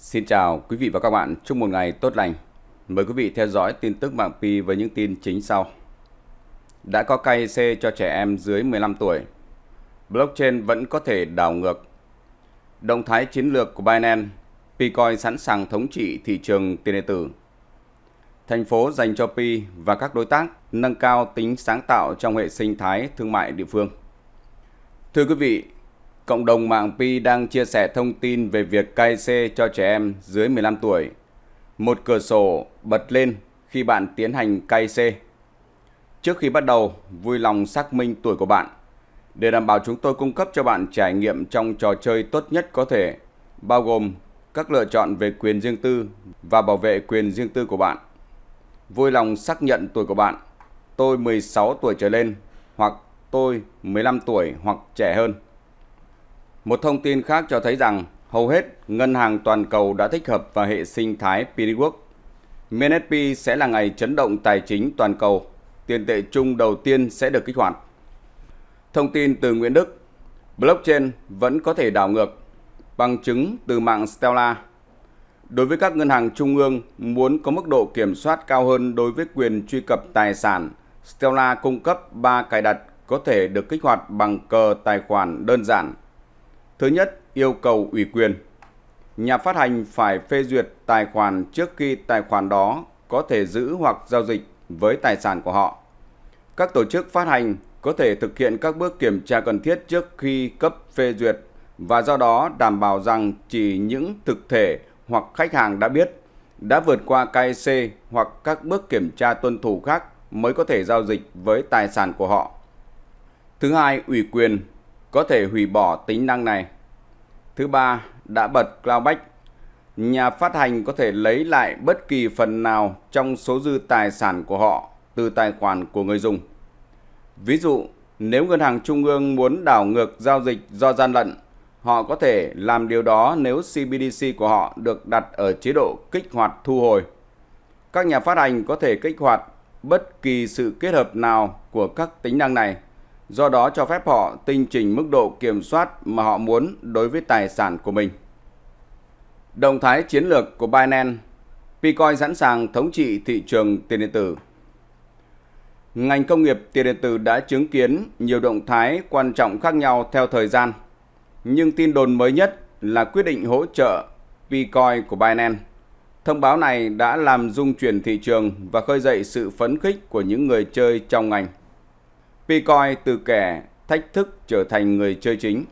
Xin chào quý vị và các bạn, chúc một ngày tốt lành. Mời quý vị theo dõi tin tức mạng Pi với những tin chính sau. Đã có KEC cho trẻ em dưới 15 tuổi. Blockchain vẫn có thể đảo ngược. Động thái chiến lược của Binance, Picoin sẵn sàng thống trị thị trường tiền điện tử. Thành phố dành cho Pi và các đối tác nâng cao tính sáng tạo trong hệ sinh thái thương mại địa phương. Thưa quý vị, Cộng đồng mạng Pi đang chia sẻ thông tin về việc cai C cho trẻ em dưới 15 tuổi. Một cửa sổ bật lên khi bạn tiến hành cai C. Trước khi bắt đầu, vui lòng xác minh tuổi của bạn. Để đảm bảo chúng tôi cung cấp cho bạn trải nghiệm trong trò chơi tốt nhất có thể, bao gồm các lựa chọn về quyền riêng tư và bảo vệ quyền riêng tư của bạn. Vui lòng xác nhận tuổi của bạn. Tôi 16 tuổi trở lên hoặc tôi 15 tuổi hoặc trẻ hơn. Một thông tin khác cho thấy rằng hầu hết ngân hàng toàn cầu đã thích hợp vào hệ sinh thái Piriwork. MNFP sẽ là ngày chấn động tài chính toàn cầu, tiền tệ chung đầu tiên sẽ được kích hoạt. Thông tin từ Nguyễn Đức, blockchain vẫn có thể đảo ngược, bằng chứng từ mạng Stellar. Đối với các ngân hàng trung ương muốn có mức độ kiểm soát cao hơn đối với quyền truy cập tài sản, Stellar cung cấp 3 cài đặt có thể được kích hoạt bằng cờ tài khoản đơn giản – Thứ nhất, yêu cầu ủy quyền. Nhà phát hành phải phê duyệt tài khoản trước khi tài khoản đó có thể giữ hoặc giao dịch với tài sản của họ. Các tổ chức phát hành có thể thực hiện các bước kiểm tra cần thiết trước khi cấp phê duyệt và do đó đảm bảo rằng chỉ những thực thể hoặc khách hàng đã biết đã vượt qua KEC hoặc các bước kiểm tra tuân thủ khác mới có thể giao dịch với tài sản của họ. Thứ hai, ủy quyền có thể hủy bỏ tính năng này. Thứ ba, đã bật clawback. Nhà phát hành có thể lấy lại bất kỳ phần nào trong số dư tài sản của họ từ tài khoản của người dùng. Ví dụ, nếu ngân hàng trung ương muốn đảo ngược giao dịch do gian lận, họ có thể làm điều đó nếu CBDC của họ được đặt ở chế độ kích hoạt thu hồi. Các nhà phát hành có thể kích hoạt bất kỳ sự kết hợp nào của các tính năng này do đó cho phép họ tinh chỉnh mức độ kiểm soát mà họ muốn đối với tài sản của mình. Động thái chiến lược của Binance, Bitcoin sẵn sàng thống trị thị trường tiền điện tử. Ngành công nghiệp tiền điện tử đã chứng kiến nhiều động thái quan trọng khác nhau theo thời gian, nhưng tin đồn mới nhất là quyết định hỗ trợ Bitcoin của Binance. Thông báo này đã làm rung chuyển thị trường và khơi dậy sự phấn khích của những người chơi trong ngành. Picoin từ kẻ thách thức trở thành người chơi chính.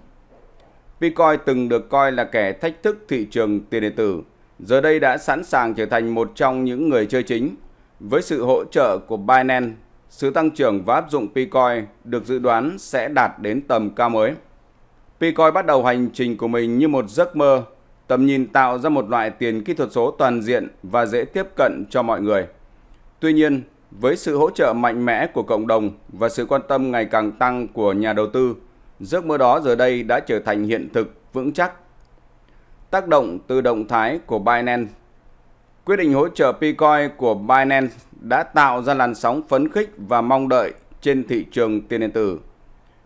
Picoin từng được coi là kẻ thách thức thị trường tiền điện tử, giờ đây đã sẵn sàng trở thành một trong những người chơi chính. Với sự hỗ trợ của Binance, sự tăng trưởng và áp dụng Picoin được dự đoán sẽ đạt đến tầm cao mới. Picoin bắt đầu hành trình của mình như một giấc mơ, tầm nhìn tạo ra một loại tiền kỹ thuật số toàn diện và dễ tiếp cận cho mọi người. Tuy nhiên, với sự hỗ trợ mạnh mẽ của cộng đồng và sự quan tâm ngày càng tăng của nhà đầu tư, giấc mơ đó giờ đây đã trở thành hiện thực vững chắc. Tác động từ động thái của Binance Quyết định hỗ trợ Bitcoin của Binance đã tạo ra làn sóng phấn khích và mong đợi trên thị trường tiền điện tử.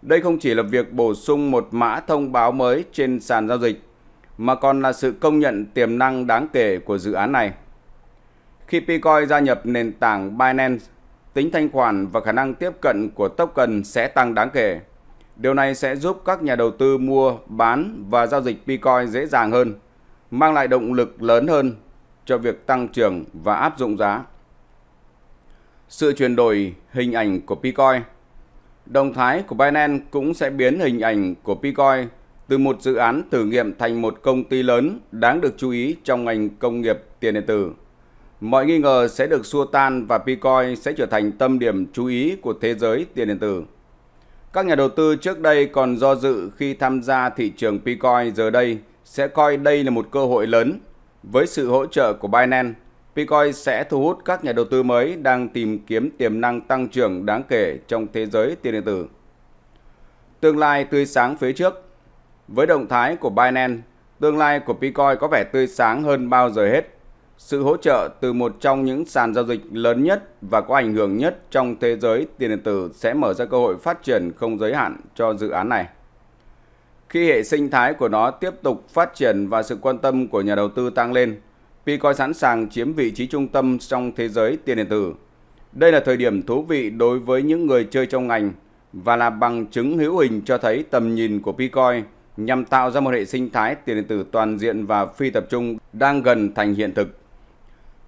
Đây không chỉ là việc bổ sung một mã thông báo mới trên sàn giao dịch, mà còn là sự công nhận tiềm năng đáng kể của dự án này. Khi Bitcoin gia nhập nền tảng Binance, tính thanh khoản và khả năng tiếp cận của token sẽ tăng đáng kể. Điều này sẽ giúp các nhà đầu tư mua, bán và giao dịch Bitcoin dễ dàng hơn, mang lại động lực lớn hơn cho việc tăng trưởng và áp dụng giá. Sự chuyển đổi hình ảnh của Bitcoin Động thái của Binance cũng sẽ biến hình ảnh của Bitcoin từ một dự án thử nghiệm thành một công ty lớn đáng được chú ý trong ngành công nghiệp tiền điện tử. Mọi nghi ngờ sẽ được xua tan và Bitcoin sẽ trở thành tâm điểm chú ý của thế giới tiền điện tử. Các nhà đầu tư trước đây còn do dự khi tham gia thị trường Bitcoin giờ đây sẽ coi đây là một cơ hội lớn. Với sự hỗ trợ của Binance, Bitcoin sẽ thu hút các nhà đầu tư mới đang tìm kiếm tiềm năng tăng trưởng đáng kể trong thế giới tiền điện tử. Tương lai tươi sáng phía trước Với động thái của Binance, tương lai của Bitcoin có vẻ tươi sáng hơn bao giờ hết sự hỗ trợ từ một trong những sàn giao dịch lớn nhất và có ảnh hưởng nhất trong thế giới tiền điện tử sẽ mở ra cơ hội phát triển không giới hạn cho dự án này. Khi hệ sinh thái của nó tiếp tục phát triển và sự quan tâm của nhà đầu tư tăng lên, Picoin sẵn sàng chiếm vị trí trung tâm trong thế giới tiền điện tử. Đây là thời điểm thú vị đối với những người chơi trong ngành và là bằng chứng hữu hình cho thấy tầm nhìn của Picoin nhằm tạo ra một hệ sinh thái tiền điện tử toàn diện và phi tập trung đang gần thành hiện thực.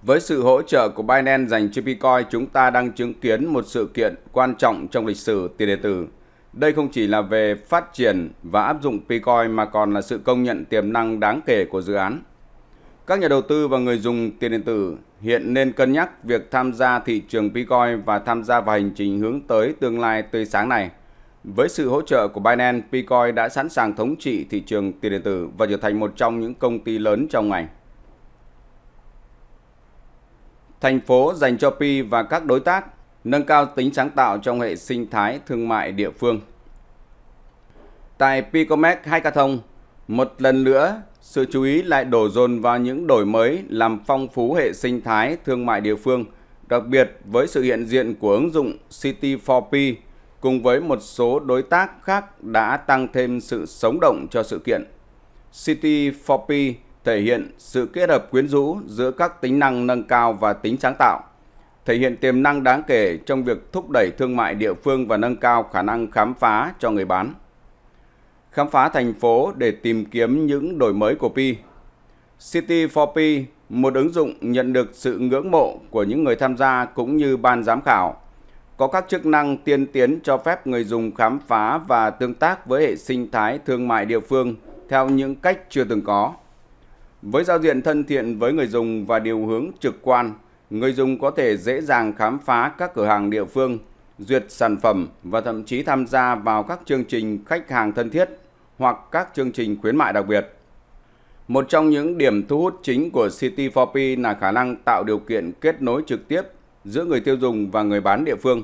Với sự hỗ trợ của Binance dành cho Bitcoin, chúng ta đang chứng kiến một sự kiện quan trọng trong lịch sử tiền điện tử. Đây không chỉ là về phát triển và áp dụng Bitcoin mà còn là sự công nhận tiềm năng đáng kể của dự án. Các nhà đầu tư và người dùng tiền điện tử hiện nên cân nhắc việc tham gia thị trường Bitcoin và tham gia vào hành trình hướng tới tương lai tươi sáng này. Với sự hỗ trợ của Binance, Bitcoin đã sẵn sàng thống trị thị trường tiền điện tử và trở thành một trong những công ty lớn trong ngành. Thành phố dành cho Pi và các đối tác, nâng cao tính sáng tạo trong hệ sinh thái thương mại địa phương. Tại Picomec Hackathon, một lần nữa, sự chú ý lại đổ dồn vào những đổi mới làm phong phú hệ sinh thái thương mại địa phương, đặc biệt với sự hiện diện của ứng dụng city for Pi cùng với một số đối tác khác đã tăng thêm sự sống động cho sự kiện. city for Pi thể hiện sự kết hợp quyến rũ giữa các tính năng nâng cao và tính sáng tạo, thể hiện tiềm năng đáng kể trong việc thúc đẩy thương mại địa phương và nâng cao khả năng khám phá cho người bán. Khám phá thành phố để tìm kiếm những đổi mới của Pi. City for Pi, một ứng dụng nhận được sự ngưỡng mộ của những người tham gia cũng như ban giám khảo có các chức năng tiên tiến cho phép người dùng khám phá và tương tác với hệ sinh thái thương mại địa phương theo những cách chưa từng có. Với giao diện thân thiện với người dùng và điều hướng trực quan, người dùng có thể dễ dàng khám phá các cửa hàng địa phương, duyệt sản phẩm và thậm chí tham gia vào các chương trình khách hàng thân thiết hoặc các chương trình khuyến mại đặc biệt. Một trong những điểm thu hút chính của City 4P là khả năng tạo điều kiện kết nối trực tiếp giữa người tiêu dùng và người bán địa phương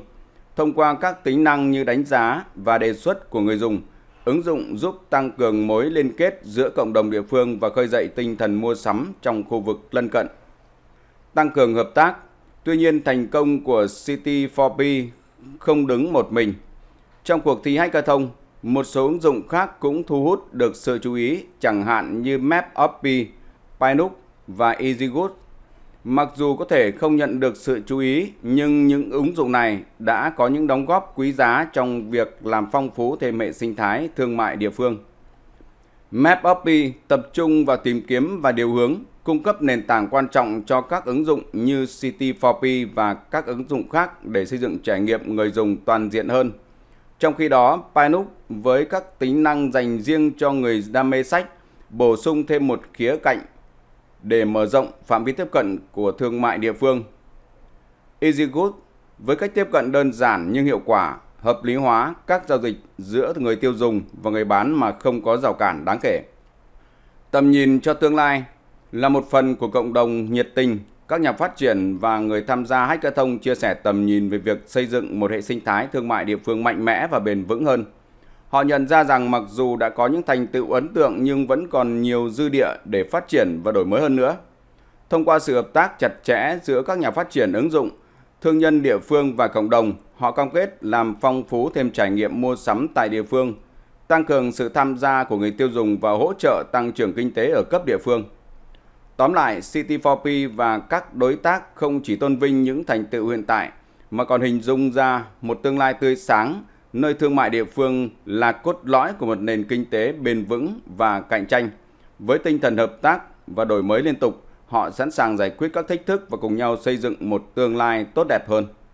thông qua các tính năng như đánh giá và đề xuất của người dùng – Ứng dụng giúp tăng cường mối liên kết giữa cộng đồng địa phương và khơi dậy tinh thần mua sắm trong khu vực lân cận. Tăng cường hợp tác, tuy nhiên thành công của City 4P không đứng một mình. Trong cuộc thi hackathon, một số ứng dụng khác cũng thu hút được sự chú ý, chẳng hạn như Map MapUp, Pinux và EasyGood Mặc dù có thể không nhận được sự chú ý, nhưng những ứng dụng này đã có những đóng góp quý giá trong việc làm phong phú thêm hệ sinh thái thương mại địa phương. MapUpy tập trung vào tìm kiếm và điều hướng, cung cấp nền tảng quan trọng cho các ứng dụng như City4P và các ứng dụng khác để xây dựng trải nghiệm người dùng toàn diện hơn. Trong khi đó, Pinux với các tính năng dành riêng cho người đam mê sách bổ sung thêm một khía cạnh để mở rộng phạm vi tiếp cận của thương mại địa phương. EasyGood với cách tiếp cận đơn giản nhưng hiệu quả, hợp lý hóa các giao dịch giữa người tiêu dùng và người bán mà không có rào cản đáng kể. Tầm nhìn cho tương lai là một phần của cộng đồng nhiệt tình, các nhà phát triển và người tham gia hackathon chia sẻ tầm nhìn về việc xây dựng một hệ sinh thái thương mại địa phương mạnh mẽ và bền vững hơn – Họ nhận ra rằng mặc dù đã có những thành tựu ấn tượng nhưng vẫn còn nhiều dư địa để phát triển và đổi mới hơn nữa. Thông qua sự hợp tác chặt chẽ giữa các nhà phát triển ứng dụng, thương nhân địa phương và cộng đồng, họ cam kết làm phong phú thêm trải nghiệm mua sắm tại địa phương, tăng cường sự tham gia của người tiêu dùng và hỗ trợ tăng trưởng kinh tế ở cấp địa phương. Tóm lại, City4P và các đối tác không chỉ tôn vinh những thành tựu hiện tại mà còn hình dung ra một tương lai tươi sáng nơi thương mại địa phương là cốt lõi của một nền kinh tế bền vững và cạnh tranh. Với tinh thần hợp tác và đổi mới liên tục, họ sẵn sàng giải quyết các thách thức và cùng nhau xây dựng một tương lai tốt đẹp hơn.